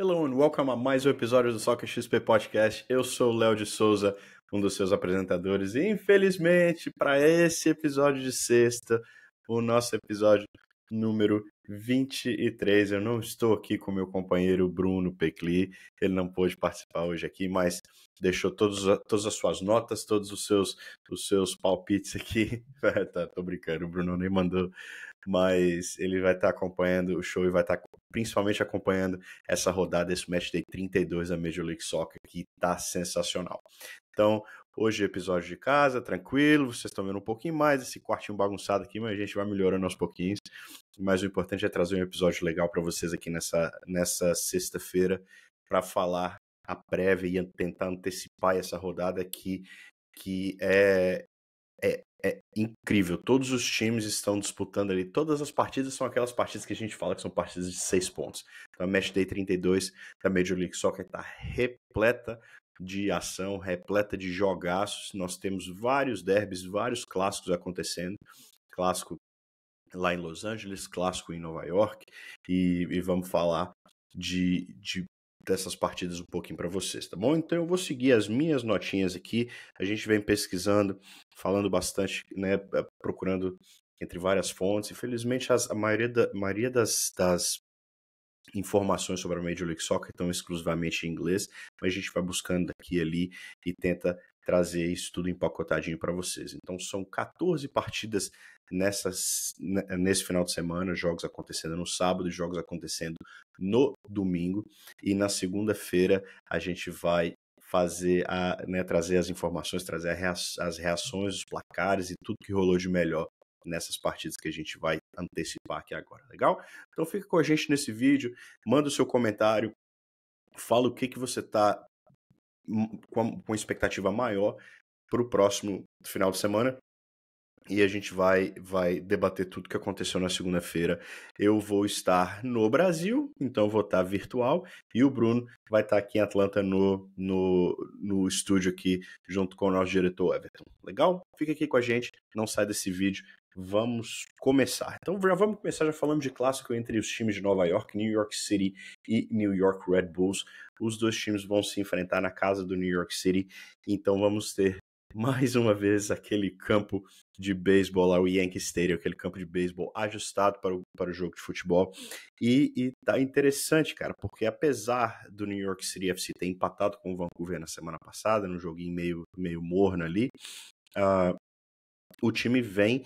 Hello and welcome a mais um episódio do Soccer XP Podcast. Eu sou o Léo de Souza, um dos seus apresentadores. E infelizmente, para esse episódio de sexta, o nosso episódio número 23, eu não estou aqui com meu companheiro Bruno Pecli, ele não pôde participar hoje aqui, mas deixou todos, todas as suas notas, todos os seus, os seus palpites aqui. É, tá, tô brincando, o Bruno nem mandou mas ele vai estar tá acompanhando o show e vai estar tá principalmente acompanhando essa rodada, esse match day 32 da Major League Soccer, que tá sensacional. Então, hoje episódio de casa, tranquilo, vocês estão vendo um pouquinho mais esse quartinho bagunçado aqui, mas a gente vai melhorando aos pouquinhos. Mas o importante é trazer um episódio legal para vocês aqui nessa, nessa sexta-feira para falar a prévia e tentar antecipar essa rodada que, que é, é é incrível. Todos os times estão disputando ali. Todas as partidas são aquelas partidas que a gente fala que são partidas de seis pontos. Então, a Match Day 32 da Major League Soccer está repleta de ação, repleta de jogaços. Nós temos vários derbys, vários clássicos acontecendo. Clássico lá em Los Angeles, clássico em Nova York. E, e vamos falar de, de dessas partidas um pouquinho para vocês, tá bom? Então eu vou seguir as minhas notinhas aqui. A gente vem pesquisando, falando bastante, né, eh, procurando entre várias fontes. Infelizmente as, a maioria, da, maioria das, das informações sobre a Major League Soccer estão exclusivamente em inglês, mas a gente vai buscando aqui e ali e tenta trazer isso tudo empacotadinho para vocês. Então são 14 partidas nessas, nesse final de semana, jogos acontecendo no sábado, jogos acontecendo no domingo. E na segunda-feira a gente vai fazer a, né, trazer as informações, trazer as reações, os placares e tudo que rolou de melhor nessas partidas que a gente vai antecipar aqui agora, legal? Então fica com a gente nesse vídeo, manda o seu comentário, fala o que, que você está hum, com, com expectativa maior para o próximo final de semana e a gente vai vai debater tudo que aconteceu na segunda-feira. Eu vou estar no Brasil, então vou estar virtual, e o Bruno vai estar aqui em Atlanta no, no, no estúdio aqui, junto com o nosso diretor Everton. Legal? Fica aqui com a gente, não sai desse vídeo, vamos começar. Então já vamos começar, já falando de clássico entre os times de Nova York, New York City e New York Red Bulls. Os dois times vão se enfrentar na casa do New York City, então vamos ter mais uma vez aquele campo de beisebol lá, o Yankee Stadium, aquele campo de beisebol ajustado para o, para o jogo de futebol. E, e tá interessante, cara, porque apesar do New York City FC ter empatado com o Vancouver na semana passada, num joguinho meio, meio morno ali, uh, o time vem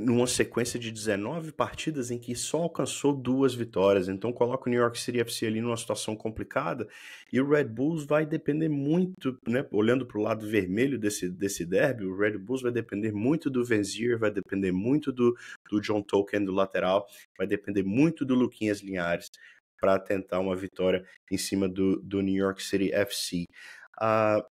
numa sequência de 19 partidas em que só alcançou duas vitórias. Então coloca o New York City FC ali numa situação complicada e o Red Bulls vai depender muito, né, olhando para o lado vermelho desse, desse derby, o Red Bulls vai depender muito do Venzier, vai depender muito do, do John Tolkien do lateral, vai depender muito do Luquinhas Linhares para tentar uma vitória em cima do, do New York City FC. Uh, ah,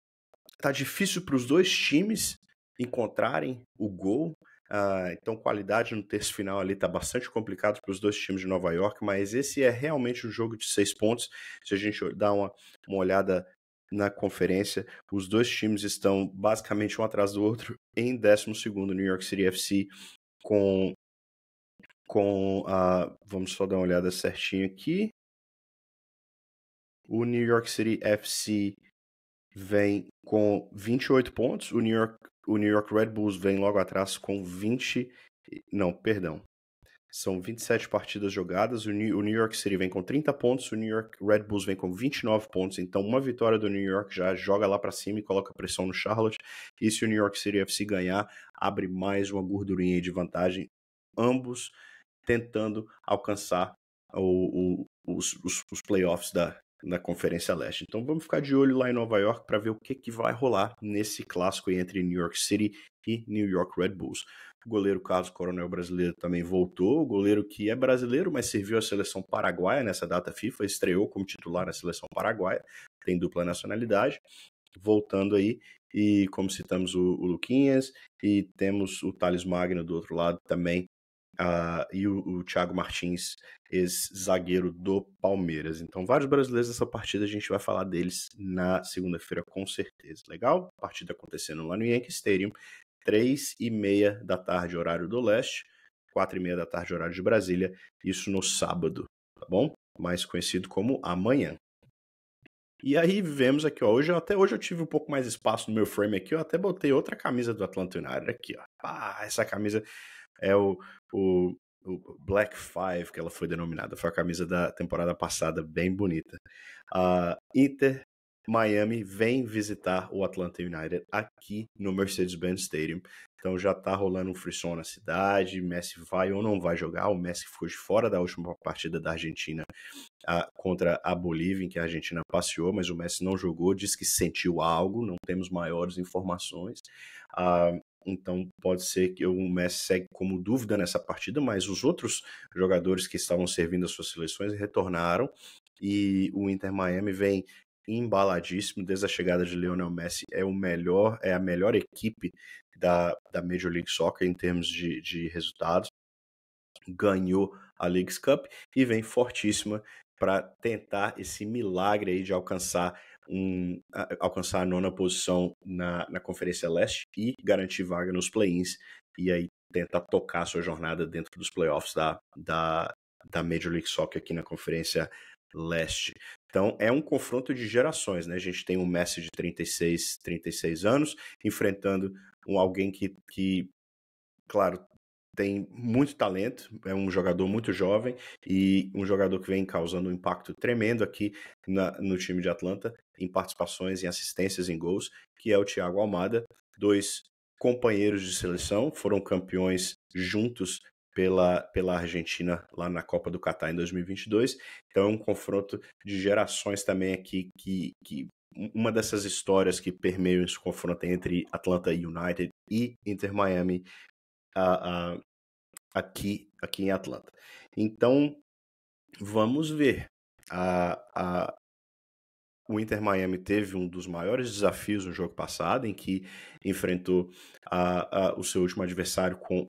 tá difícil para os dois times encontrarem o gol Uh, então, qualidade no terço final ali está bastante complicado para os dois times de Nova York, mas esse é realmente um jogo de seis pontos. Se a gente dá uma, uma olhada na conferência, os dois times estão basicamente um atrás do outro em 12 New York City FC com. com a, vamos só dar uma olhada certinho aqui. O New York City FC vem com 28 pontos, o New York o New York Red Bulls vem logo atrás com 20. Não, perdão. São 27 partidas jogadas. O New York City vem com 30 pontos, o New York Red Bulls vem com 29 pontos. Então, uma vitória do New York já joga lá para cima e coloca pressão no Charlotte. E se o New York City FC ganhar, abre mais uma gordurinha de vantagem. Ambos tentando alcançar o, o, os, os, os, playoffs da, na Conferência Leste. Então vamos ficar de olho lá em Nova York para ver o que, que vai rolar nesse clássico entre New York City e New York Red Bulls. O goleiro Carlos Coronel brasileiro também voltou, o goleiro que é brasileiro, mas serviu à seleção paraguaia nessa data FIFA, estreou como titular na seleção paraguaia, tem dupla nacionalidade, voltando aí, e como citamos o, o Luquinhas, e temos o Thales Magno do outro lado também Uh, e o, o Thiago Martins, ex-zagueiro do Palmeiras. Então, vários brasileiros nessa partida, a gente vai falar deles na segunda-feira, com certeza. Legal? Partida acontecendo lá no Yankee Stadium, três e meia da tarde, horário do leste, quatro e meia da tarde, horário de Brasília, isso no sábado, tá bom? Mais conhecido como amanhã. E aí vemos aqui, ó, hoje, até hoje eu tive um pouco mais espaço no meu frame aqui, eu até botei outra camisa do Atlanta United aqui, ó. Ah, essa camisa é o, o, o, Black Five, que ela foi denominada. Foi a camisa da temporada passada, bem bonita. Uh, Inter Miami vem visitar o Atlanta United aqui no Mercedes-Benz Stadium. Então já tá rolando um frisson na cidade, Messi vai ou não vai jogar, o Messi ficou de fora da última partida da Argentina a, ah, contra a Bolívia, em que a Argentina passeou, mas o Messi não jogou, diz que sentiu algo, não temos maiores informações. A, ah, então pode ser que o Messi segue como dúvida nessa partida, mas os outros jogadores que estavam servindo as suas seleções retornaram e o Inter Miami vem embaladíssimo desde a chegada de Lionel Messi é o melhor é a melhor equipe da, da Major League Soccer em termos de, de resultados ganhou a Leagues Cup e vem fortíssima para tentar esse milagre aí de alcançar um, alcançar a nona posição na, na Conferência Leste e garantir vaga nos play-ins e aí tentar tocar sua jornada dentro dos playoffs da, da, da Major League Soccer aqui na Conferência Leste. Então é um confronto de gerações, né? A gente tem um Messi de 36, 36 anos enfrentando um alguém que, que claro, tem muito talento, é um jogador muito jovem e um jogador que vem causando um impacto tremendo aqui na, no time de Atlanta, em participações, em assistências, em gols, que é o Thiago Almada, dois companheiros de seleção, foram campeões juntos pela, pela Argentina lá na Copa do Catar em 2022. Então é um confronto de gerações também aqui que, que uma dessas histórias que permeiam esse confronto entre Atlanta United e Inter Miami a, a, aqui, aqui em Atlanta. Então, vamos ver. A, o Inter Miami teve um dos maiores desafios no jogo passado, em que enfrentou o seu último adversário com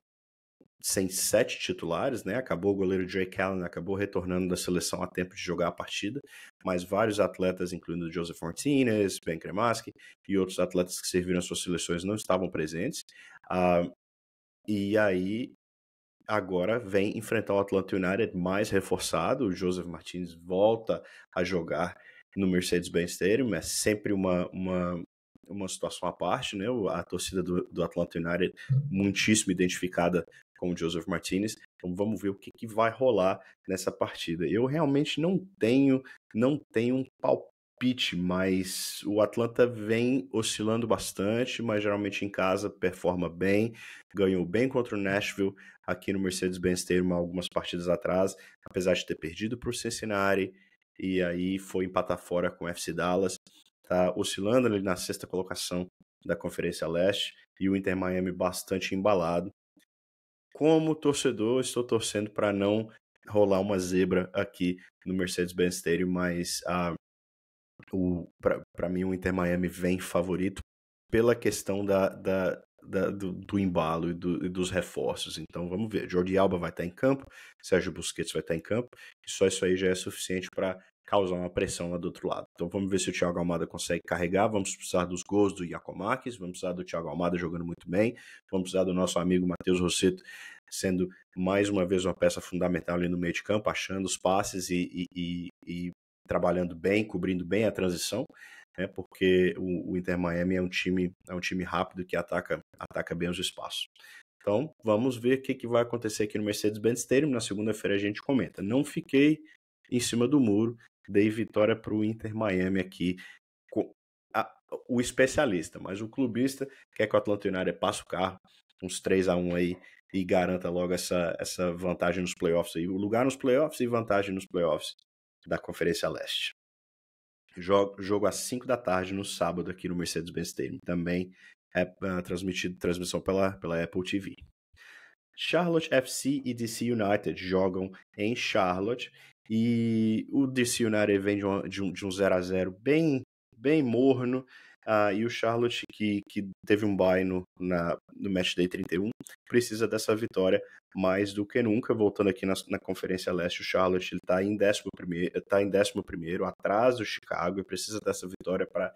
sem sete titulares, né? Acabou o goleiro Drake Allen, acabou retornando da seleção a tempo de jogar a partida, mas vários atletas, incluindo Joseph Martinez, Ben Kremaski e outros atletas que serviram às suas seleções, não estavam presentes. Uh, e aí, agora vem enfrentar o Atlanta United mais reforçado. O Joseph Martins volta a jogar no Mercedes-Benz Stadium. É sempre uma, uma, uma situação à parte, né? A torcida do, do Atlanta United muitíssimo identificada com o Joseph Martinez. Então vamos ver o que, que vai rolar nessa partida. Eu realmente não tenho, não tenho um palpite palpite, mas o Atlanta vem oscilando bastante, mas geralmente em casa performa bem, ganhou bem contra o Nashville aqui no Mercedes-Benz Stadium algumas partidas atrás, apesar de ter perdido para o Cincinnati e aí foi empatar fora com o FC Dallas, tá oscilando ali na sexta colocação da Conferência Leste e o Inter Miami bastante embalado. Como torcedor, estou torcendo para não rolar uma zebra aqui no Mercedes-Benz Stadium, mas a o para mim o Inter Miami vem favorito pela questão da, da, da do, do, embalo e, do, e, dos reforços. Então vamos ver. Jordi Alba vai estar em campo, Sérgio Busquets vai estar em campo, e só isso aí já é suficiente para causar uma pressão lá do outro lado. Então vamos ver se o Thiago Almada consegue carregar, vamos precisar dos gols do Iacomaques, vamos precisar do Thiago Almada jogando muito bem, vamos precisar do nosso amigo Matheus Rosseto sendo mais uma vez uma peça fundamental ali no meio de campo, achando os passes e, e, e trabalhando bem, cobrindo bem a transição, né, porque o, o, Inter Miami é um time é um time rápido que ataca ataca bem os espaços. Então vamos ver o que, que vai acontecer aqui no Mercedes-Benz Stadium na segunda-feira a gente comenta. Não fiquei em cima do muro, dei vitória para o Inter Miami aqui. A, o especialista, mas o clubista quer que o Atlanta United passe o carro, uns 3 a 1 aí e garanta logo essa, essa vantagem nos playoffs aí, o lugar nos playoffs e vantagem nos playoffs da Conferência Leste. Jogo, jogo às 5 da tarde no sábado aqui no Mercedes-Benz Stadium. Também é uh, é, transmitido transmissão pela, pela Apple TV. Charlotte FC e DC United jogam em Charlotte e o DC United vem de um, de um, 0 a 0 bem bem morno Uh, e o Charlotte, que, que teve um bye no, na, no match day 31, precisa dessa vitória mais do que nunca. Voltando aqui na, na Conferência Leste, o Charlotte está em 11, tá em 11, tá atrás do Chicago, e precisa dessa vitória para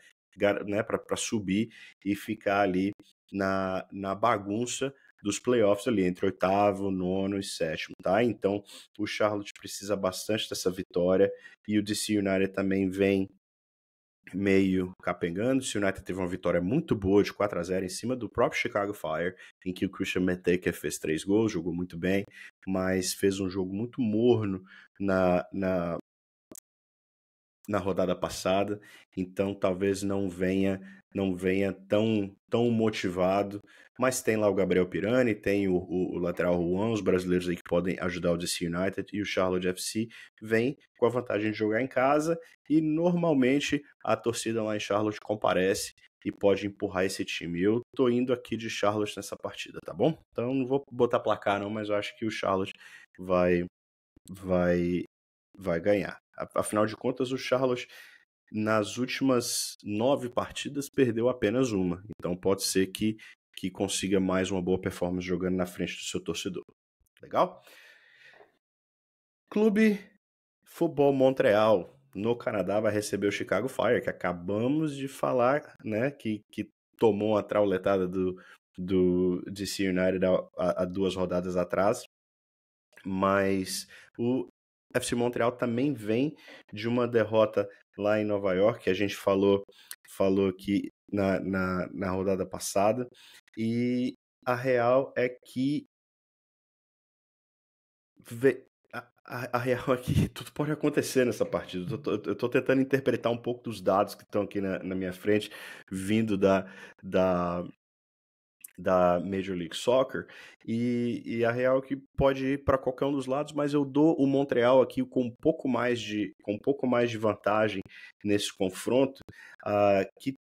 né, subir e ficar ali na, na bagunça dos playoffs ali, entre oitavo, nono e sétimo, tá? Então, o Charlotte precisa bastante dessa vitória e o DC United também vem meio capengando. O United teve uma vitória muito boa de 4 a 0 em cima do próprio Chicago Fire, em que o Christian Metteker fez três gols, jogou muito bem, mas fez um jogo muito morno na, na na rodada passada, então talvez não venha não venha tão, tão motivado, mas tem lá o Gabriel Pirani, tem o, o, o lateral Juan, os brasileiros aí que podem ajudar o DC United e o Charlotte FC vem com a vantagem de jogar em casa e normalmente a torcida lá em Charlotte comparece e pode empurrar esse time. Eu tô indo aqui de Charlotte nessa partida, tá bom? Então não vou botar placar não, mas eu acho que o Charlotte vai vai vai ganhar. Afinal de contas, o Charlotte, nas últimas nove partidas, perdeu apenas uma. Então pode ser que, que consiga mais uma boa performance jogando na frente do seu torcedor. Legal? Clube Futebol Montreal, no Canadá, vai receber o Chicago Fire, que acabamos de falar, né? Que, que tomou a trauletada do, do DC United há duas rodadas atrás. Mas o FC Montreal também vem de uma derrota lá em Nova York, que a gente falou, falou aqui na, na, na rodada passada. E a real é que. A, a, a real é que tudo pode acontecer nessa partida. Eu estou tentando interpretar um pouco dos dados que estão aqui na, na minha frente, vindo da, da, da Major League Soccer e, e a real é que pode ir para qualquer um dos lados, mas eu dou o Montreal aqui com um pouco mais de com um pouco mais de vantagem nesse confronto, uh, que,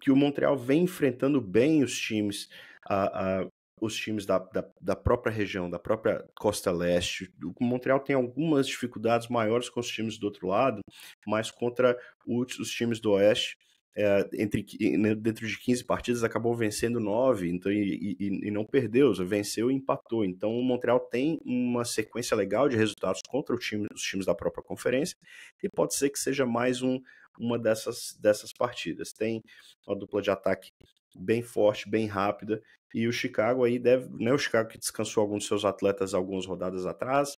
que o Montreal vem enfrentando bem os times uh, uh, os times da, da, da, própria região, da própria costa leste. O Montreal tem algumas dificuldades maiores com os times do outro lado, mas contra os times do oeste é, entre, né, dentro de 15 partidas, acabou vencendo 9 então, e, e, e, não perdeu, venceu e empatou. Então o Montreal tem uma sequência legal de resultados contra time, os times da própria conferência e pode ser que seja mais um, uma dessas, dessas partidas. Tem uma dupla de ataque bem forte, bem rápida e o Chicago aí deve, né, o Chicago que descansou alguns de seus atletas algumas rodadas atrás,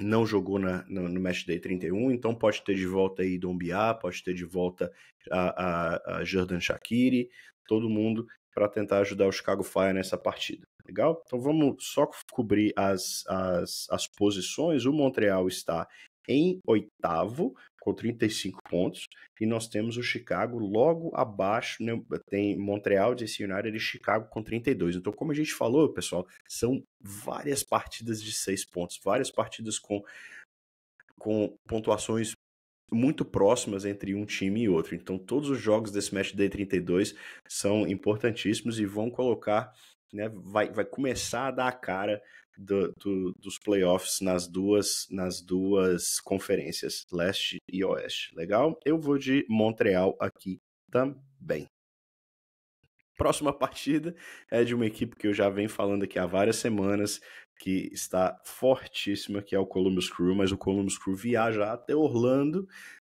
não jogou na, no, no Match Day 31, então pode ter de volta aí Dombiá, pode ter de volta a, a, a Jordan Shakiri, todo mundo para tentar ajudar o Chicago Fire nessa partida. Legal? Então vamos só cobrir as, as, as posições. O Montreal está em oitavo, com 35 pontos, e nós temos o Chicago logo abaixo, né? tem Montreal, DC United e Chicago com 32. Então, como a gente falou, pessoal, são várias partidas de 6 pontos, várias partidas com, com pontuações muito próximas entre um time e outro. Então, todos os jogos desse Match Day 32 são importantíssimos e vão colocar né, vai, vai começar a dar a cara do, do, dos playoffs nas duas, nas duas conferências, leste e oeste. Legal? Eu vou de Montreal aqui também. Próxima partida é de uma equipe que eu já venho falando aqui há várias semanas, que está fortíssima, que é o Columbus Crew, mas o Columbus Crew viaja até Orlando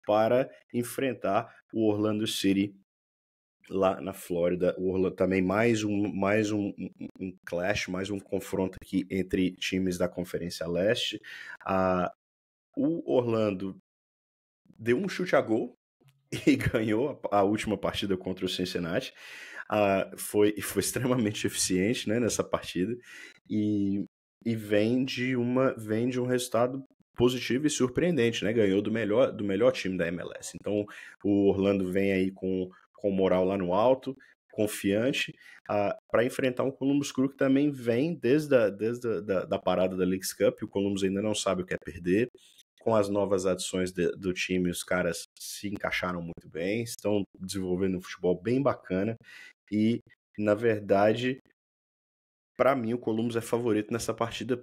para enfrentar o Orlando City lá na Flórida. o Orlando também mais um, mais um, um, um, clash, mais um confronto aqui entre times da Conferência Leste. Ah, o Orlando deu um chute a gol e ganhou a, a última partida contra o Cincinnati. Ah, foi, foi extremamente eficiente né, nessa partida e, e vem, de uma, vem de um resultado positivo e surpreendente, né? Ganhou do melhor, do melhor time da MLS. Então o Orlando vem aí com com moral lá no alto, confiante, uh, para enfrentar um Columbus Crew que também vem desde, a, desde a, da, da, parada da Leagues Cup, o Columbus ainda não sabe o que é perder. Com as novas adições de, do time, os caras se encaixaram muito bem, estão desenvolvendo um futebol bem bacana e, na verdade, para mim, o Columbus é favorito nessa partida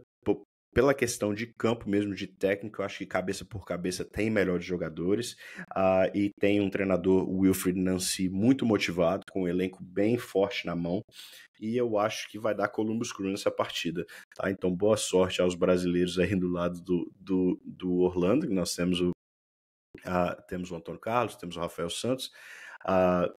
pela questão de campo mesmo, de técnico, eu acho que cabeça por cabeça tem melhores jogadores uh, e tem um treinador, o Wilfried Nancy, muito motivado, com um elenco bem forte na mão e eu acho que vai dar Columbus Crew nessa partida, tá? Então boa sorte aos brasileiros aí do lado do, do, do Orlando, que nós temos o, uh, temos o Antônio Carlos, temos o Rafael Santos, uh,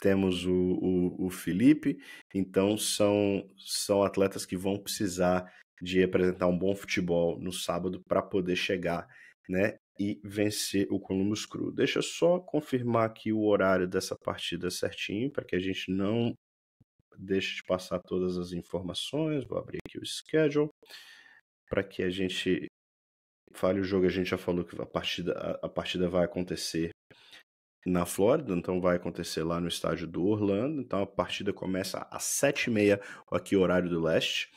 temos o, o, o, Felipe, então são, são atletas que vão precisar de apresentar um bom futebol no sábado para poder chegar, né, e vencer o Columbus Crew. Deixa eu só confirmar aqui o horário dessa partida certinho para que a gente não deixe de passar todas as informações. Vou abrir aqui o schedule para que a gente fale o jogo. A gente já falou que a partida, a, a partida vai acontecer na Flórida, então vai acontecer lá no estádio do Orlando. Então a partida começa às 7h30 aqui, horário do leste.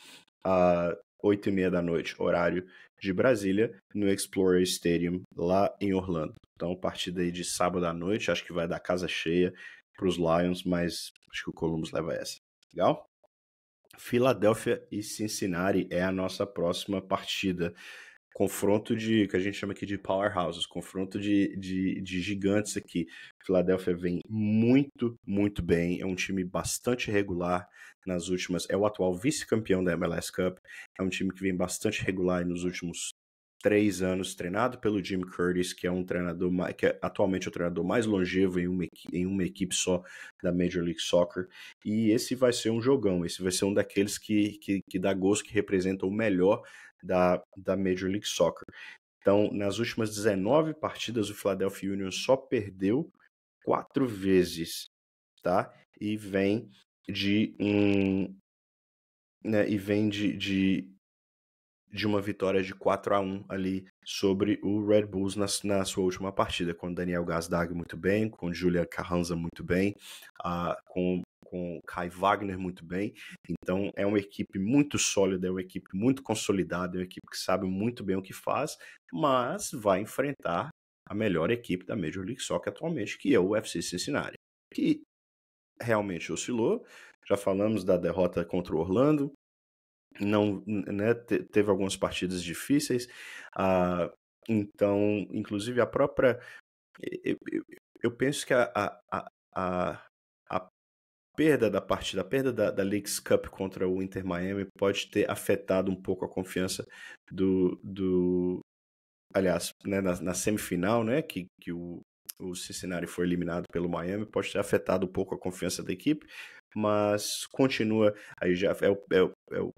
Uh, 8 e meia da noite, horário de Brasília, no Explorer Stadium, lá em Orlando. Então, partida aí de sábado à noite, acho que vai dar casa cheia para os Lions, mas acho que o Columbus leva essa. Legal? Filadélfia e Cincinnati é a nossa próxima partida confronto de que a gente chama aqui de powerhouses, confronto de, de, de gigantes aqui. Filadélfia vem muito, muito bem, é um time bastante regular nas últimas, é o atual vice-campeão da MLS Cup, é um time que vem bastante regular nos últimos três anos, treinado pelo Jim Curtis, que é um treinador que é atualmente o treinador mais longevo em uma, em uma equipe só da Major League Soccer. E esse vai ser um jogão, esse vai ser um daqueles que, que, que dá gosto, que representa o melhor da, da Major League Soccer. Então, nas últimas 19 partidas, o Philadelphia Union só perdeu quatro vezes, tá? E vem de um. Né, e vem de, de, de uma vitória de 4 a 1 ali sobre o Red Bulls na, na sua última partida, com Daniel Gasdag muito bem, com Julia Carranza muito bem, uh, com com o Kai Wagner muito bem. Então é uma equipe muito sólida, é uma equipe muito consolidada, é uma equipe que sabe muito bem o que faz, mas vai enfrentar a melhor equipe da Major League Soccer atualmente, que é o UFC Cincinnati, que realmente oscilou. Já falamos da derrota contra o Orlando, não né, teve algumas partidas difíceis. Ah, então, inclusive a própria eu, eu penso que a, a, a, perda da partida, a perda da, da Leagues Cup contra o Inter Miami pode ter afetado um pouco a confiança do. do aliás, né, na, na semifinal, né, que, que o, o Cincinnati foi eliminado pelo Miami, pode ter afetado um pouco a confiança da equipe, mas continua. Aí já é o, é o, é o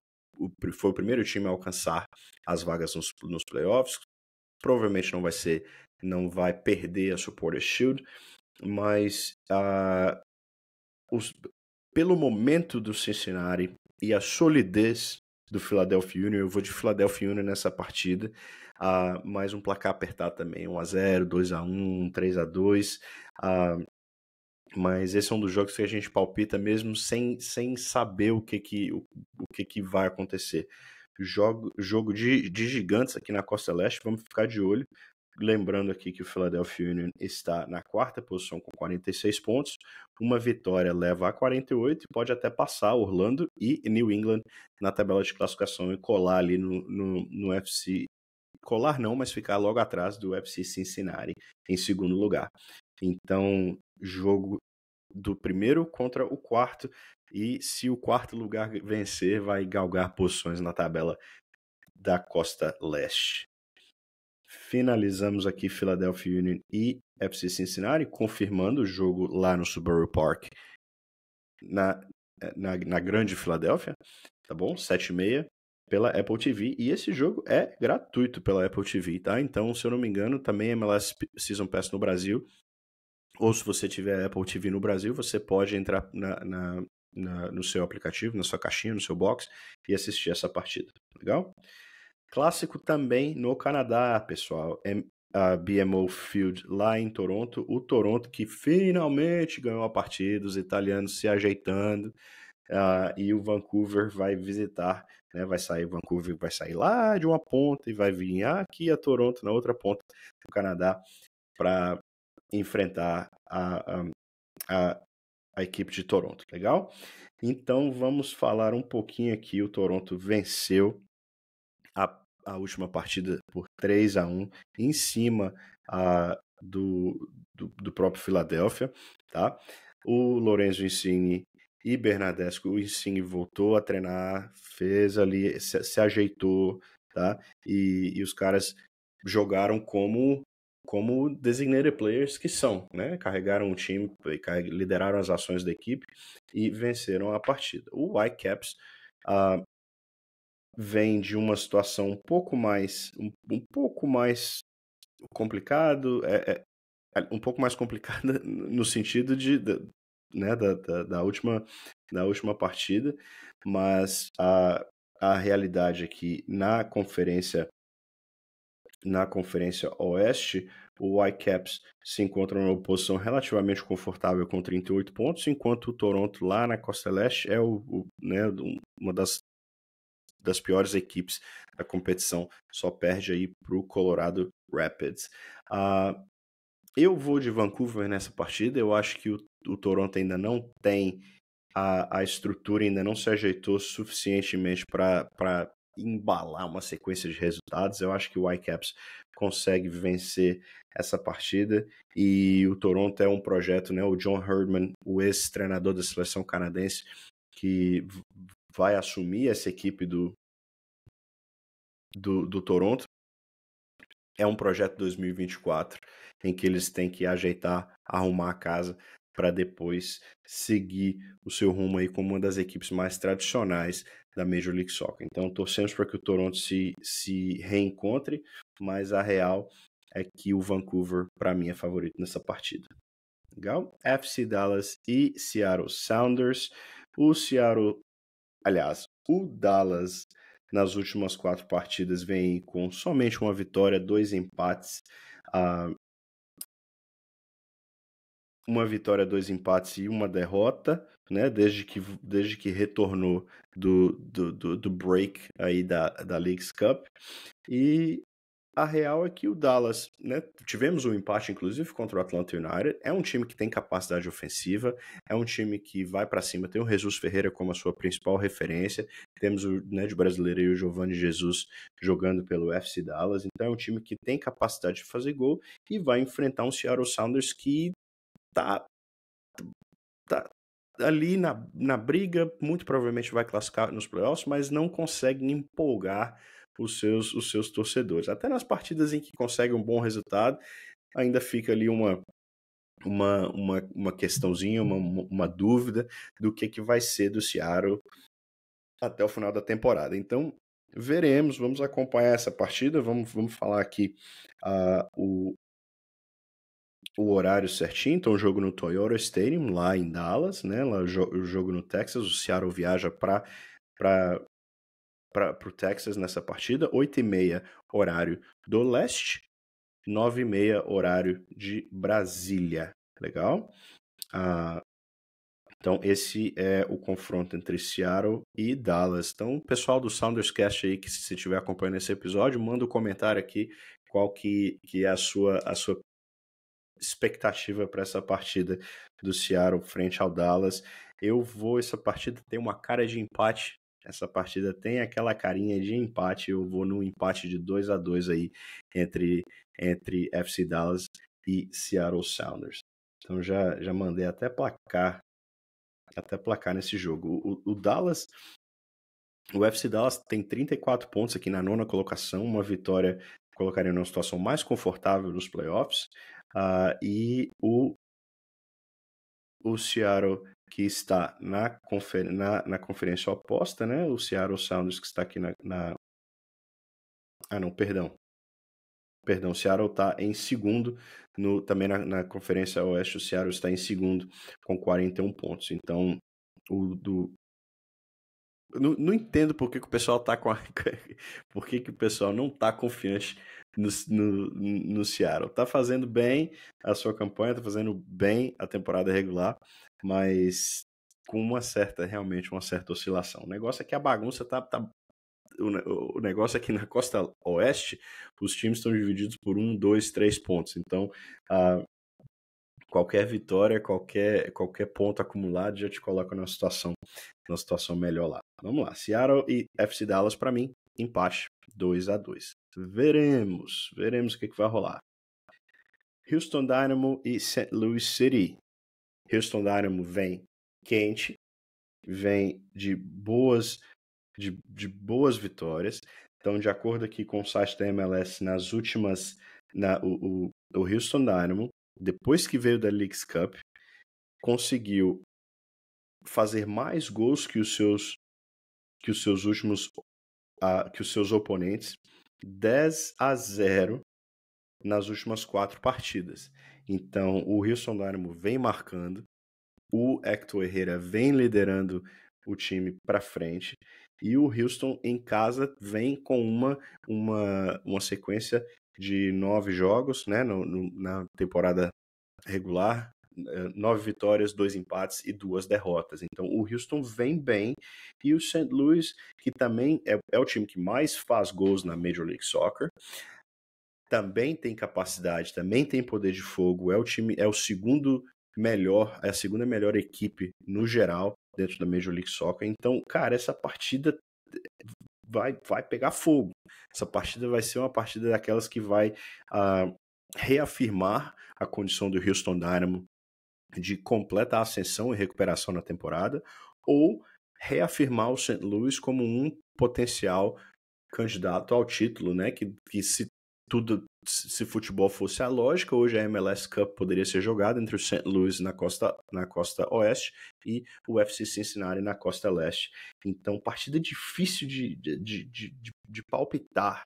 foi o primeiro time a alcançar as vagas nos, nos playoffs. Provavelmente não vai ser, não vai perder a Supporter Shield, mas os, pelo momento do Cincinnati e a solidez do Philadelphia Union. Eu vou de Philadelphia Union nessa partida. Uh, mais um placar apertado também, 1x0, 2x1, 3x2. Uh, mas esse é um dos jogos que a gente palpita mesmo sem, sem saber o que que, o, o que que vai acontecer. Jogo, jogo de, de gigantes aqui na Costa Leste, vamos ficar de olho. Lembrando aqui que o Philadelphia Union está na quarta posição com 46 pontos. Uma vitória leva a 48 e pode até passar Orlando e New England na tabela de classificação e colar ali no, no, no FC. Colar não, mas ficar logo atrás do FC Cincinnati em segundo lugar. Então, jogo do primeiro contra o quarto. E se o quarto lugar vencer, vai galgar posições na tabela da Costa Leste finalizamos aqui Philadelphia Union e FC Cincinnati, confirmando o jogo lá no Subaru Park na, na, na grande Filadélfia, tá bom? 7 e meia pela Apple TV e esse jogo é gratuito pela Apple TV, tá? Então, se eu não me engano, também é MLS Season Pass no Brasil ou se você tiver Apple TV no Brasil, você pode entrar na, na, na no seu aplicativo, na sua caixinha, no seu box e assistir essa partida, tá legal? Clássico também no Canadá, pessoal. É a BMO Field lá em Toronto. O Toronto que finalmente ganhou a partida, os italianos se ajeitando. Uh, e o Vancouver vai visitar, né? Vai sair Vancouver, vai sair lá de uma ponta e vai vir aqui a Toronto na outra ponta do Canadá para enfrentar a, a, a, a equipe de Toronto, legal? Então vamos falar um pouquinho aqui. O Toronto venceu a última partida por 3 a 1 em cima a, do, do, do próprio Filadélfia, tá? O Lorenzo Insigne e Bernadesco, o Insigne voltou a treinar, fez ali, se, se ajeitou, tá? E, e os caras jogaram como como designated players que são, né? Carregaram o time, lideraram as ações da equipe e venceram a partida. O Whitecaps uh, vem de uma situação um pouco mais um, um pouco mais complicado é, é, um pouco mais complicada no sentido de da, né, da, da, da, última da última partida mas a, a realidade é que na conferência na conferência oeste o Whitecaps se encontra numa posição relativamente confortável com 38 pontos, enquanto o Toronto lá na Costa Leste é o, o né, uma das das piores equipes da competição, só perde aí para o Colorado Rapids. Uh, eu vou de Vancouver nessa partida, eu acho que o, o Toronto ainda não tem a, a estrutura, ainda não se ajeitou suficientemente para embalar uma sequência de resultados. Eu acho que o Whitecaps consegue vencer essa partida e o Toronto é um projeto, né? O John Herdman, o ex-treinador da seleção canadense, que vai assumir essa equipe do, do, do Toronto. É um projeto 2024 em que eles têm que ajeitar, arrumar a casa para depois seguir o seu rumo aí como uma das equipes mais tradicionais da Major League Soccer. Então torcemos para que o Toronto se, se reencontre, mas a real é que o Vancouver para mim é favorito nessa partida. Legal? FC Dallas e Seattle Sounders. O Seattle aliás, o Dallas nas últimas quatro partidas vem com somente uma vitória, dois empates. Uh, uma vitória, dois empates e uma derrota, né? Desde que, desde que retornou do, do, do, do break aí da, da Leagues Cup. E a real é que o Dallas, né, tivemos um empate inclusive contra o Atlanta United, é um time que tem capacidade ofensiva, é um time que vai para cima, tem o Jesus Ferreira como a sua principal referência, temos o né, de brasileiro e o Giovanni Jesus jogando pelo FC Dallas, então é um time que tem capacidade de fazer gol e vai enfrentar um Seattle Sounders que tá, tá ali na, na briga, muito provavelmente vai classificar nos playoffs, mas não consegue empolgar os seus, os seus torcedores. Até nas partidas em que consegue um bom resultado, ainda fica ali uma, uma, uma, uma questãozinha, uma, uma dúvida do que, que vai ser do Seattle até o final da temporada. Então, veremos, vamos acompanhar essa partida, vamos, vamos falar aqui uh, o, o horário certinho, então o jogo no Toyota Stadium, lá em Dallas, né, lá o, jogo no Texas, o Seattle viaja para para o Texas nessa partida, 8h30 horário do leste, 9h30 horário de Brasília. Legal? Ah, então, esse é o confronto entre Seattle e Dallas. Então, pessoal do Sounderscast aí, que se estiver acompanhando esse episódio, manda um comentário aqui qual que, que é a sua, a sua expectativa para essa partida do Seattle frente ao Dallas. Eu vou, essa partida tem uma cara de empate essa partida tem aquela carinha de empate. Eu vou num empate de 2 a 2 aí entre, entre FC Dallas e Seattle Sounders. Então já, já mandei até placar. Até placar nesse jogo. O, o Dallas. O FC Dallas tem 34 pontos aqui na nona colocação. Uma vitória colocaria numa situação mais confortável nos playoffs. Uh, e o, o Seattle que está na, confer, na, na conferência oposta, né? O Seattle Sounders que está aqui na, na... Ah, não, perdão. Perdão, o Seattle está em segundo, no, também na, na Conferência Oeste, o Seattle está em segundo com 41 pontos. Então, o do. Não, não entendo por que, que o pessoal tá com a... por que, que o pessoal não tá confiante no, no, no Seattle. Tá fazendo bem a sua campanha, tá fazendo bem a temporada regular, mas com uma certa, realmente, uma certa oscilação. O negócio é que a bagunça tá. tá o, negócio é que na costa oeste, os times estão divididos por um, dois, três pontos. Então, qualquer vitória, qualquer, qualquer ponto acumulado já te coloca numa situação, numa situação melhor lá. Vamos lá. Seattle e FC Dallas, para mim, empate 2 a 2 Veremos, veremos o que, que vai rolar. Houston Dynamo e St. Louis City. Houston Dynamo vem quente, vem de boas, de, de boas vitórias. Então, de acordo aqui com o site da MLS, nas últimas, na, o, o, o Houston Dynamo, depois que veio da Leagues Cup, conseguiu fazer mais gols que os seus que os seus últimos uh, que os seus oponentes 10 a 0 nas últimas quatro partidas. Então, o Wilson Dynamo vem marcando, o Hector Herrera vem liderando o time para frente e o Houston em casa vem com uma, uma, uma sequência de nove jogos né, no, no, na temporada regular, eh, nove vitórias, dois empates e duas derrotas. Então o Houston vem bem e o St. Louis, que também é, é o time que mais faz gols na Major League Soccer, também tem capacidade, também tem poder de fogo, é o time, é o segundo melhor, é a segunda melhor equipe no geral dentro da Major League Soccer. Então, cara, essa partida vai vai pegar fogo. Essa partida vai ser uma partida daquelas que vai uh, reafirmar a condição do Houston Dynamo de completa ascensão e recuperação na temporada ou reafirmar o St. Louis como um potencial candidato ao título, né? Que, que se tudo se futebol fosse a lógica, hoje a MLS Cup poderia ser jogada entre o St. Louis na costa, na costa oeste e o FC Cincinnati na costa leste. Então, partida difícil de, de, de, de, de palpitar,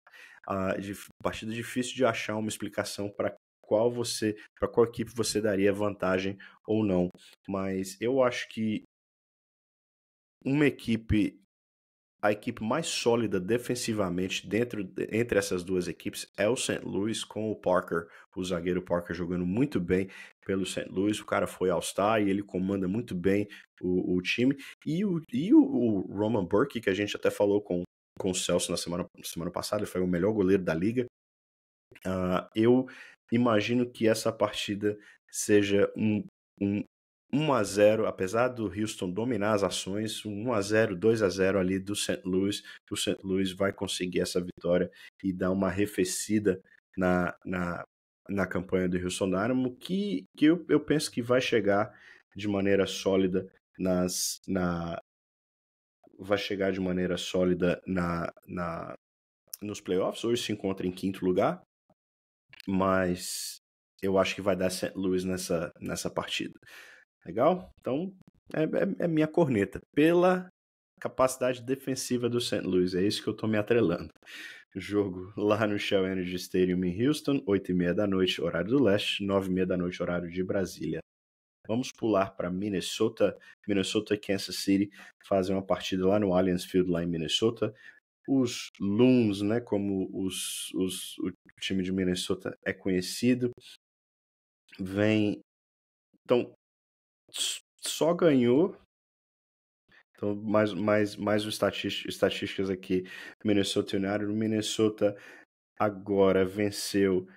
uh, de, partida difícil de achar uma explicação para qual você, para qual equipe você daria vantagem ou não. Mas eu acho que uma equipe a equipe mais sólida defensivamente dentro entre essas duas equipes é o St. Louis com o Parker, o zagueiro Parker jogando muito bem pelo St. Louis. O cara foi ao star e ele comanda muito bem o, o time. E, o, e o, o, Roman Burke, que a gente até falou com, com o Celso na semana, semana passada, foi o melhor goleiro da liga. Uh, eu imagino que essa partida seja um, um 1 a 0 apesar do Houston dominar as ações, 1 a 0 2 a 0 ali do St. Louis, o St. Louis vai conseguir essa vitória e dar uma arrefecida na, na, na campanha do Houston Dynamo, que, que eu, eu penso que vai chegar de maneira sólida nas, na, vai chegar de maneira sólida na, na, nos playoffs. Hoje se encontra em quinto lugar, mas eu acho que vai dar St. Louis nessa, nessa partida. Legal? Então, é, é, é minha corneta. Pela capacidade defensiva do St. Louis, é isso que eu tô me atrelando. Jogo lá no Shell Energy Stadium em Houston, 8h30 da noite, horário do leste, 9h30 da noite, horário de Brasília. Vamos pular para Minnesota. Minnesota e Kansas City fazem uma partida lá no Allianz Field, lá em Minnesota. Os Loons, né, como os, os, o time de Minnesota é conhecido, vem então só ganhou. Então, mais, mais, mais os estatísticas aqui. Minnesota United. Minnesota agora venceu.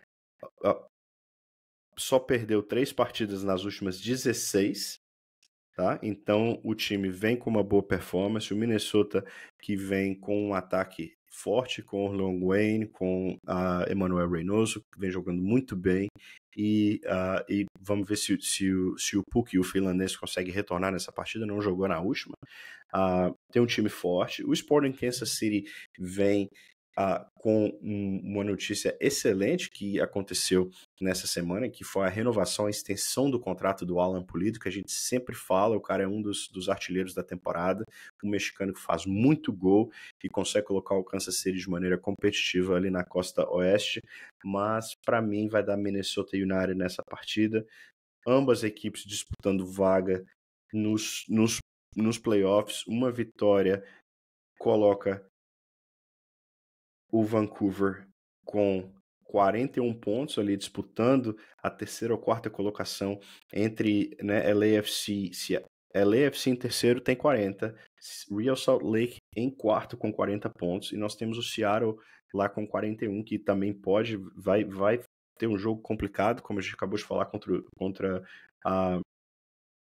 Só perdeu três partidas nas últimas 16. Tá? Então o time vem com uma boa performance. O Minnesota que vem com um ataque forte com Long Wayne, com a Emmanuel Reynoso, que vem jogando muito bem. E, uh, e vamos ver se, se, o, se o Puk, o finlandês, consegue retornar nessa partida. Não jogou na última. Uh, tem um time forte. O Sporting Kansas City vem ah, com um, uma notícia excelente que aconteceu nessa semana, que foi a renovação, a extensão do contrato do Alan Pulido, que a gente sempre fala, o cara é um dos, dos artilheiros da temporada, um mexicano que faz muito gol e consegue colocar o Kansas City de maneira competitiva ali na costa oeste, mas para mim vai dar Minnesota United nessa partida, ambas equipes disputando vaga nos, nos, nos playoffs, uma vitória coloca o Vancouver com 41 pontos ali disputando a terceira ou quarta colocação entre né, LAFC, LAFC em terceiro tem 40, Real Salt Lake em quarto com 40 pontos e nós temos o Seattle lá com 41 que também pode vai vai ter um jogo complicado como a gente acabou de falar contra contra a,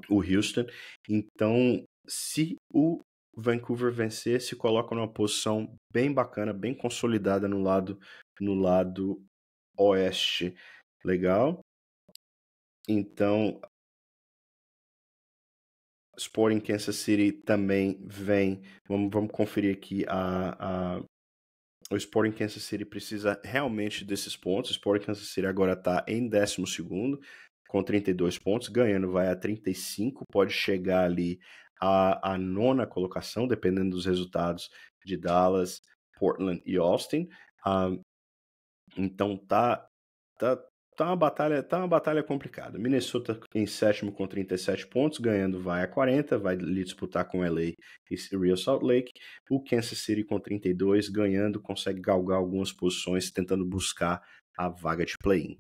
o Houston. Então, se o Vancouver vencer, se coloca numa posição bem bacana, bem consolidada no lado no lado oeste. Legal? Então, Sporting Kansas City também vem. Vamos, vamos conferir aqui a, a o Sporting Kansas City precisa realmente desses pontos. O Sporting Kansas City agora está em 12 com 32 pontos, ganhando vai a 35, pode chegar ali a, a nona colocação, dependendo dos resultados de Dallas, Portland e Austin. Um, ah, então tá, tá, tá uma batalha, tá uma batalha complicada. Minnesota em sétimo com 37 pontos, ganhando vai a 40, vai disputar com LA e Real Salt Lake. O Kansas City com 32, ganhando, consegue galgar algumas posições tentando buscar a vaga de play-in.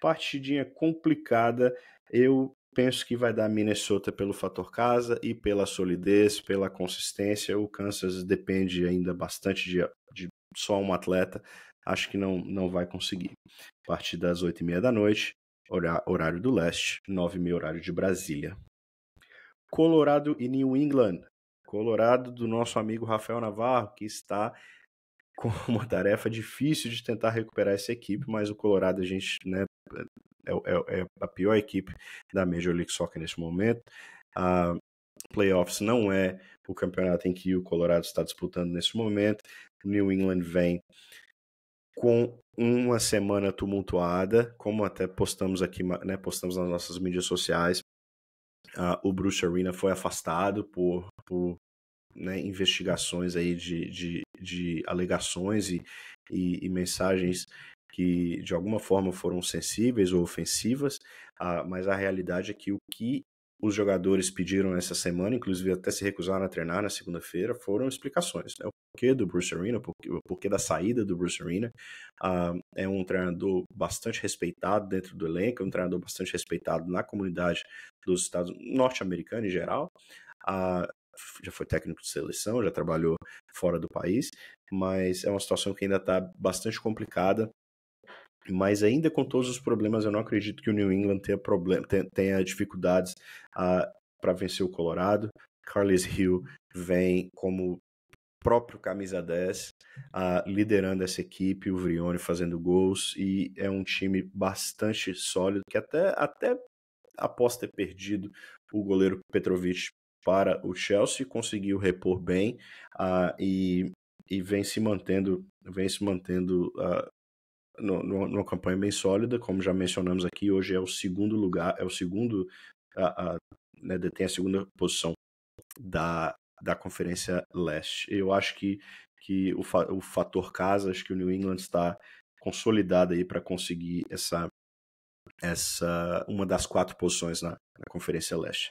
Partidinha complicada. Eu Penso que vai dar Minnesota pelo fator casa e pela solidez, pela consistência. O Kansas depende ainda bastante de, de só um atleta. Acho que não, não vai conseguir. A partir das 8h30 da noite, horário do leste, 9h30 horário de Brasília. Colorado e New England. Colorado do nosso amigo Rafael Navarro, que está com uma tarefa difícil de tentar recuperar essa equipe, mas o Colorado a gente né, é, é, é a pior equipe da Major League Soccer neste momento. Uh, playoffs não é o campeonato em que o Colorado está disputando neste momento. O New England vem com uma semana tumultuada, como até postamos aqui, né, postamos nas nossas mídias sociais. Uh, o Bruce Arena foi afastado por, por né, investigações aí de, de, de alegações e, e, e mensagens que de alguma forma foram sensíveis ou ofensivas, ah, mas a realidade é que o que os jogadores pediram essa semana, inclusive até se recusaram a treinar na segunda-feira, foram explicações. Né? O porquê do Bruce Arena, o porquê, porquê da saída do Bruce Arena. Ah, é um treinador bastante respeitado dentro do elenco, é um treinador bastante respeitado na comunidade dos Estados norte-americanos em geral. Ah, já foi técnico de seleção, já trabalhou fora do país, mas é uma situação que ainda está bastante complicada mas ainda com todos os problemas, eu não acredito que o New England tenha, problema, tenha, dificuldades ah, para vencer o Colorado. Carles Hill vem como próprio camisa 10, uh, ah, liderando essa equipe, o Vrione fazendo gols, e é um time bastante sólido, que até, até após ter perdido o goleiro Petrovic para o Chelsea, conseguiu repor bem uh, e, e vem se mantendo, vem se mantendo uh, numa campanha bem sólida, como já mencionamos aqui, hoje é o segundo lugar, é o segundo, a, a, né, detém a segunda posição da, da Conferência Leste. Eu acho que, que o, fa, o fator casa, acho que o New England está consolidado aí para conseguir essa, essa uma das quatro posições na, na Conferência Leste.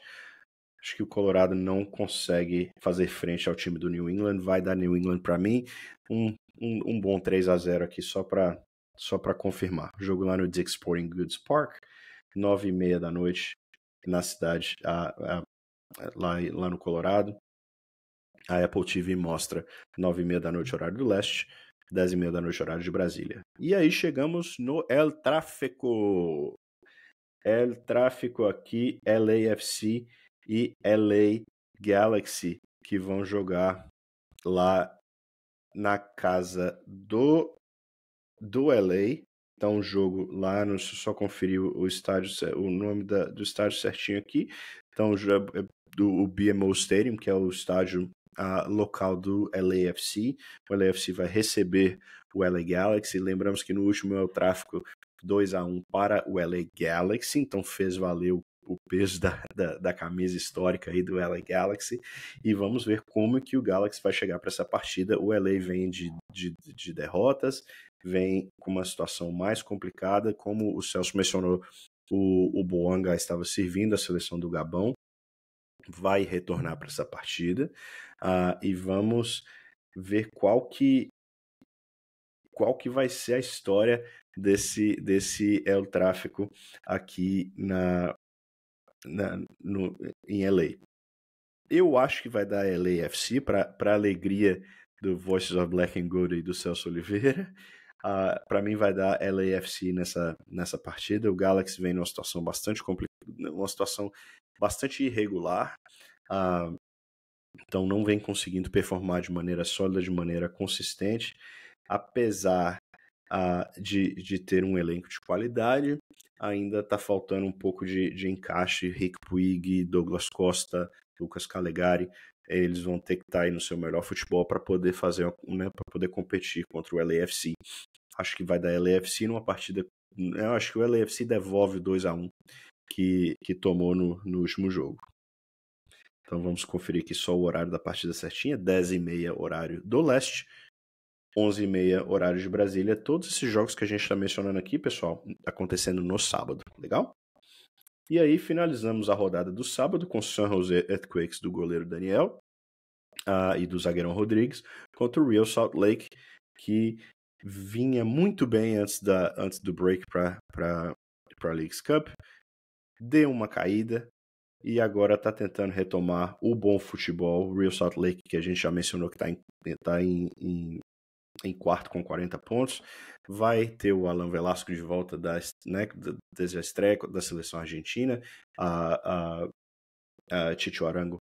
Acho que o Colorado não consegue fazer frente ao time do New England. Vai dar New England para mim. Um, um, um, bom 3 a 0 aqui só para só para confirmar. O jogo lá no Dick's Sporting Goods Park, nove e meia da noite na cidade, a, a, lá, lá no Colorado. A Apple TV mostra nove e meia da noite horário do leste, dez e meia da noite horário de Brasília. E aí chegamos no El Tráfico. El Tráfico aqui, LAFC e LA Galaxy, que vão jogar lá na casa do do LA. então tá um jogo lá, no, só conferir o, estádio, o nome da, do estádio certinho aqui. Então, do, o BMO Stadium, que é o estádio local do LAFC. O LAFC vai receber o LA Galaxy. Lembramos que no último é o tráfico 2 a 1 para o LA Galaxy, então fez valer o, o peso da, da, da, camisa histórica aí do LA Galaxy. E vamos ver como é que o Galaxy vai chegar para essa partida. O LA vem de, de, de derrotas, vem com uma situação mais complicada, como o Celso mencionou, o, o Boanga estava servindo a seleção do Gabão, vai retornar para essa partida uh, e vamos ver qual que qual que vai ser a história desse desse el tráfico aqui na, na no, em LA. Eu acho que vai dar LAFC para alegria do Voices of Black and Gold e do Celso Oliveira. Uh, ah, para mim vai dar LAFC nessa, nessa partida. O Galaxy vem numa situação bastante complicada, uma situação bastante irregular. Uh, então não vem conseguindo performar de maneira sólida, de maneira consistente, apesar uh, de, de ter um elenco de qualidade, ainda está faltando um pouco de, de encaixe. Rick Puig, Douglas Costa, Lucas Calegari, eles vão ter que estar tá aí no seu melhor futebol para poder fazer, né, para poder competir contra o LAFC acho que vai dar LAFC numa partida. Eu acho que o LAFC devolve o 2 a 1 que, que tomou no, no último jogo. Então vamos conferir aqui só o horário da partida certinha. 10h30 horário do leste, 11h30 horário de Brasília. Todos esses jogos que a gente está mencionando aqui, pessoal, acontecendo no sábado, legal? E aí finalizamos a rodada do sábado com o San Jose Earthquakes do goleiro Daniel uh, e do zagueirão Rodrigues contra o Real Salt Lake, que vinha muito bem antes, da, antes do break para a Leagues Cup, deu uma caída e agora está tentando retomar o bom futebol. Real Salt Lake, que a gente já mencionou que está em, tá em, em, em, quarto com 40 pontos, vai ter o Alan Velasco de volta da, né, da, da seleção argentina, a, a, a Chicho Arango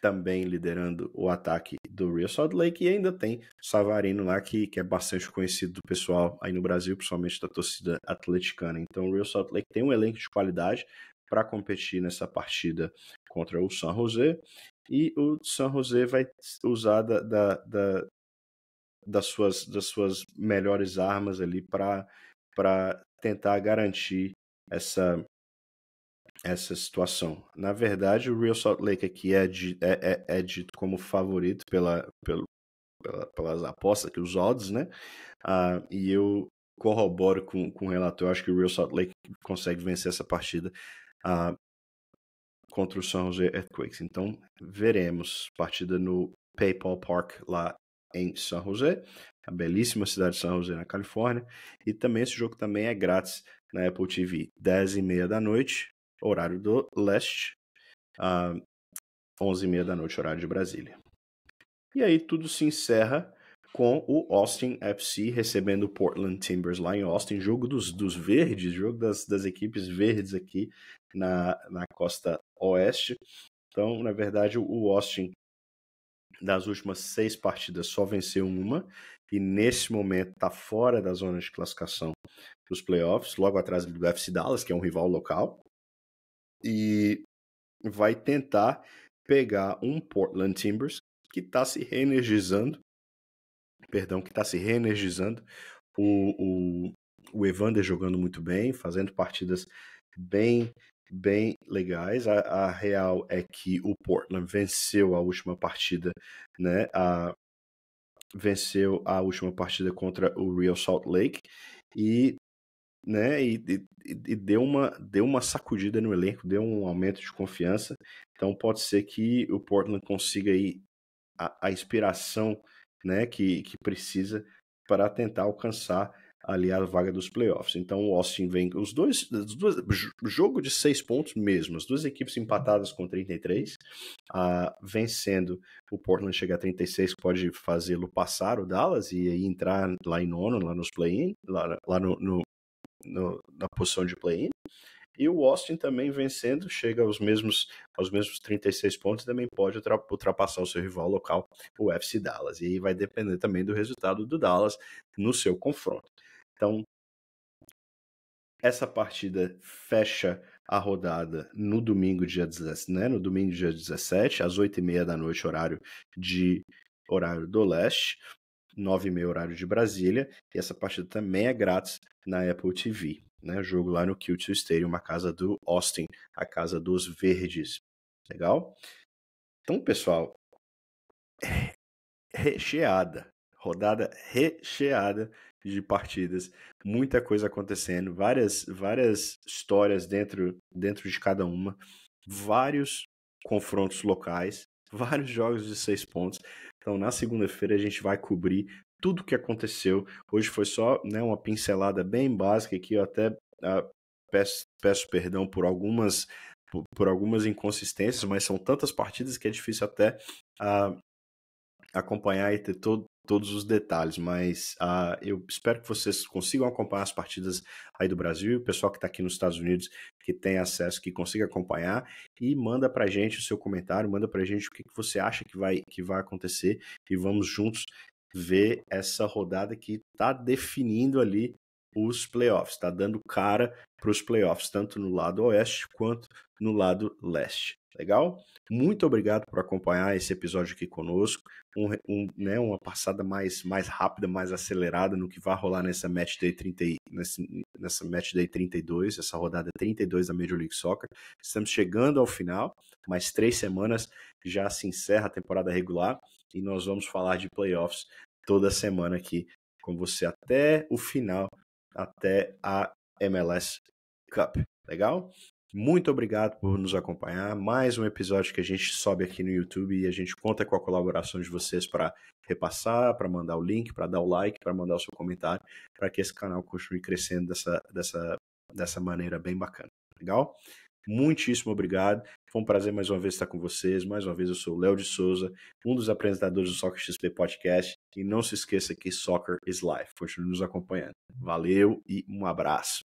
também liderando o ataque do Real Salt Lake e ainda tem Savarino lá que, que é bastante conhecido do pessoal aí no Brasil, principalmente da torcida atleticana. Então o Real Salt Lake tem um elenco de qualidade para competir nessa partida contra o San José e o San José vai usar da, da, da das, suas, das suas melhores armas ali para tentar garantir essa essa situação. Na verdade, o Real Salt Lake aqui é, de, é, é, é dito como favorito pela, pelo, pela, pelas apostas, que os odds, né? Uh, e eu corroboro com, com o relator, eu acho que o Real Salt Lake consegue vencer essa partida uh, contra o San Jose Earthquakes. Então, veremos. Partida no PayPal Park lá em San Jose, a belíssima cidade de San Jose, na Califórnia. E também esse jogo também é grátis na Apple TV, 10 e meia da noite, horário do leste, onze 11h30 da noite, horário de Brasília. E aí tudo se encerra com o Austin FC recebendo o Portland Timbers lá em Austin, jogo dos, dos verdes, jogo das, das equipes verdes aqui na, na costa oeste. Então, na verdade, o Austin, das últimas seis partidas, só venceu uma e nesse momento está fora da zona de classificação dos playoffs, logo atrás do FC Dallas, que é um rival local e vai tentar pegar um Portland Timbers que está se reenergizando, perdão, que está se reenergizando. O, o, o Evander jogando muito bem, fazendo partidas bem, bem legais. A, a real é que o Portland venceu a última partida, né? A, venceu a última partida contra o Real Salt Lake e né? E, e, e, deu, uma, deu uma sacudida no elenco, deu um aumento de confiança. Então pode ser que o Portland consiga aí a, a inspiração né, que, que precisa para tentar alcançar ali a vaga dos playoffs. Então o Austin vem os dois, os dois jogo de seis pontos mesmo, as duas equipes empatadas com 33, uh, ah, vencendo o Portland chega a 36, pode fazê-lo passar o Dallas e aí entrar lá em nono, lá nos play-in, lá, lá no, no, no, na posição de play-in. E o Austin também vencendo, chega aos mesmos, aos mesmos 36 pontos, também pode ultrapassar o seu rival local, o FC Dallas. E aí vai depender também do resultado do Dallas no seu confronto. Então, essa partida fecha a rodada no domingo, dia 17, né? No domingo, dia 17, às 8h30 da noite, horário de horário do leste, 9h30 horário de Brasília. E essa partida também é grátis na Apple TV. Né, jogo lá no Q2 Stadium, uma casa do Austin, a casa dos verdes. Legal? Então, pessoal, recheada, rodada recheada de partidas, muita coisa acontecendo, várias várias histórias dentro dentro de cada uma, vários confrontos locais, vários jogos de seis pontos. Então, na segunda-feira a gente vai cobrir tudo que aconteceu. Hoje foi só né, uma pincelada bem básica que eu até uh, peço, peço perdão por algumas por, por, algumas inconsistências, mas são tantas partidas que é difícil até uh, acompanhar e ter todo, todos os detalhes. Mas uh, eu espero que vocês consigam acompanhar as partidas aí do Brasil, o pessoal que está aqui nos Estados Unidos que tem acesso, que consiga acompanhar e manda para gente o seu comentário, manda para gente o que, que você acha que vai que vai acontecer e vamos juntos ver essa rodada que está definindo ali os playoffs, está dando cara para os playoffs, tanto no lado oeste quanto no lado leste. Legal? Muito obrigado por acompanhar esse episódio aqui conosco. Um, um, né, uma passada mais, mais rápida, mais acelerada no que vai rolar nessa Match Day 30, nessa, nessa Match Day 32, essa rodada 32 da Major League Soccer. Estamos chegando ao final, mais três semanas já se encerra a temporada regular e nós vamos falar de playoffs toda semana aqui com você até o final, até a MLS Cup. Legal? Muito obrigado por nos acompanhar. Mais um episódio que a gente sobe aqui no YouTube e a gente conta com a colaboração de vocês para repassar, para mandar o link, para dar o like, para mandar o seu comentário, para que esse canal continue crescendo dessa, dessa, dessa maneira bem bacana. Legal? muitíssimo obrigado. Foi um prazer mais uma vez estar com vocês. Mais uma vez, eu sou o Léo de Souza, um dos apresentadores do Soccer XP Podcast. E não se esqueça que Soccer is Life. Continue nos acompanhando. Valeu e um abraço.